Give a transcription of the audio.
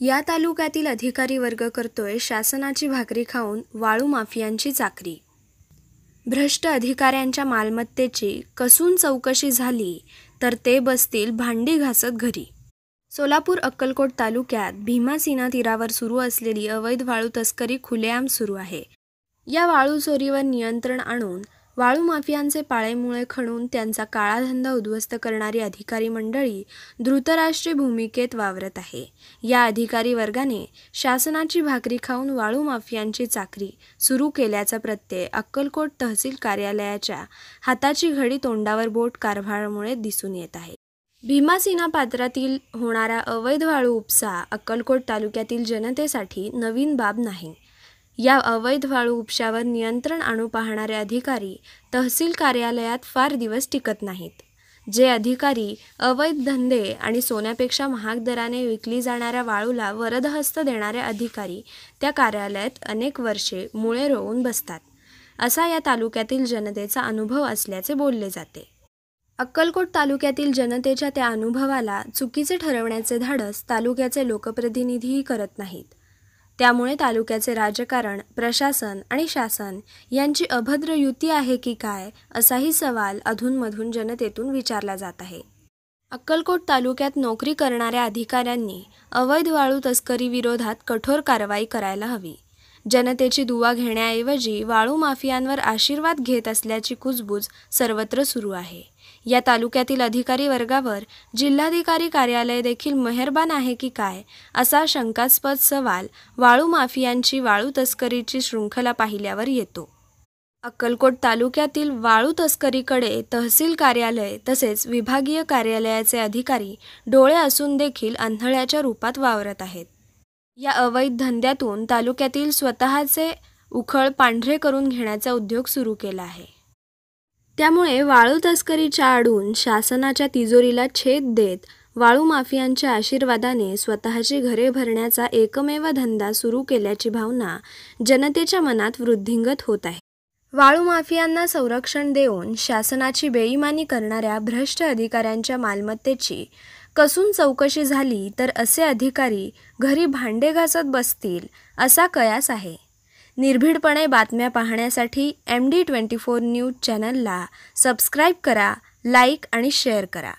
या तालुक्यातील अधिकारी वर्ग करतोय शासनाची भाकरी खाऊन वाळू माफियांची चाकरी भ्रष्ट अधिकाऱ्यांच्या मालमत्तेची कसून चौकशी झाली तर ते बसतील भांडी घासत घरी सोलापूर अक्कलकोट तालुक्यात भीमासीना तीरावर सुरू असलेली अवैध वाळू तस्करी खुलेआम सुरू आहे या वाळू चोरीवर नियंत्रण आणून वाळू माफियांचे पाळेमुळे खणून त्यांचा काळाधंदा उद्ध्वस्त करणारी अधिकारी मंडळी धृतराष्ट्रीय भूमिकेत वावरत आहे या अधिकारी वर्गाने शासनाची भाकरी खाऊन वाळू माफियांची चाकरी सुरू केल्याचा प्रत्यय अक्कलकोट तहसील कार्यालयाच्या हाताची घडी तोंडावर बोट कारभारामुळे दिसून येत आहे भीमासिना पात्रातील होणारा अवैध वाळू उपसा अक्कलकोट तालुक्यातील जनतेसाठी नवीन बाब नाही या अवैध वाळू उपशावर नियंत्रण आणू पाहणारे अधिकारी तहसील कार्यालयात फार दिवस टिकत नाहीत जे अधिकारी अवैध धंदे आणि सोन्यापेक्षा महाग दराने विकली जाणाऱ्या वाळूला वरदहस्त देणारे अधिकारी त्या कार्यालयात अनेक वर्षे मुळे रोवून बसतात असा या तालुक्यातील जनतेचा अनुभव असल्याचे बोलले जाते अक्कलकोट तालुक्यातील जनतेच्या त्या अनुभवाला चुकीचे ठरवण्याचे धाडस तालुक्याचे लोकप्रतिनिधीही करत नाहीत त्यामुळे तालुक्याचे राजकारण प्रशासन आणि शासन यांची अभद्र युती आहे की काय असाही सवाल अधूनमधून जनतेतून विचारला जात आहे अक्कलकोट तालुक्यात नोकरी करणाऱ्या अधिकाऱ्यांनी अवैध वाळू तस्करी विरोधात कठोर कारवाई करायला हवी जनतेची दुवा घेण्याऐवजी वाळू माफियांवर आशीर्वाद घेत असल्याची कुजबूज सर्वत्र सुरू आहे या तालुक्यातील अधिकारी वर्गावर जिल्हाधिकारी कार्यालय देखील मेहरबान आहे की काय असा शंकास्पद सवाल वाळू माफियांची वाळू तस्करीची शृंखला पाहिल्यावर येतो अक्कलकोट तालुक्यातील वाळू तस्करीकडे तहसील कार्यालय तसेच विभागीय कार्यालयाचे अधिकारी डोळे असून देखील आंधळ्याच्या रूपात वावरत आहेत या अवैध धंद्यातून तालुक्यातील स्वतःचे उखळ पांढरे करून घेण्याचा उद्योग सुरू केला आहे त्यामुळे वाळू तस्करीच्या आडून शासनाच्या तिजोरीला छेद देत वाळू माफियांच्या आशीर्वादाने स्वतःची घरे भरण्याचा एकमेव धंदा सुरू केल्याची भावना जनतेच्या मनात वृद्धिंगत होत आहे वाळू माफियांना संरक्षण देऊन शासनाची बेईमानी करणाऱ्या भ्रष्ट अधिकाऱ्यांच्या मालमत्तेची कसून चौकशी झाली तर असे अधिकारी घरी भांडे घासत बसतील असा कयास आहे निर्भीडपणे बातम्या पाहण्यासाठी M D twenty four news चॅनलला सबस्क्राईब करा लाईक आणि शेअर करा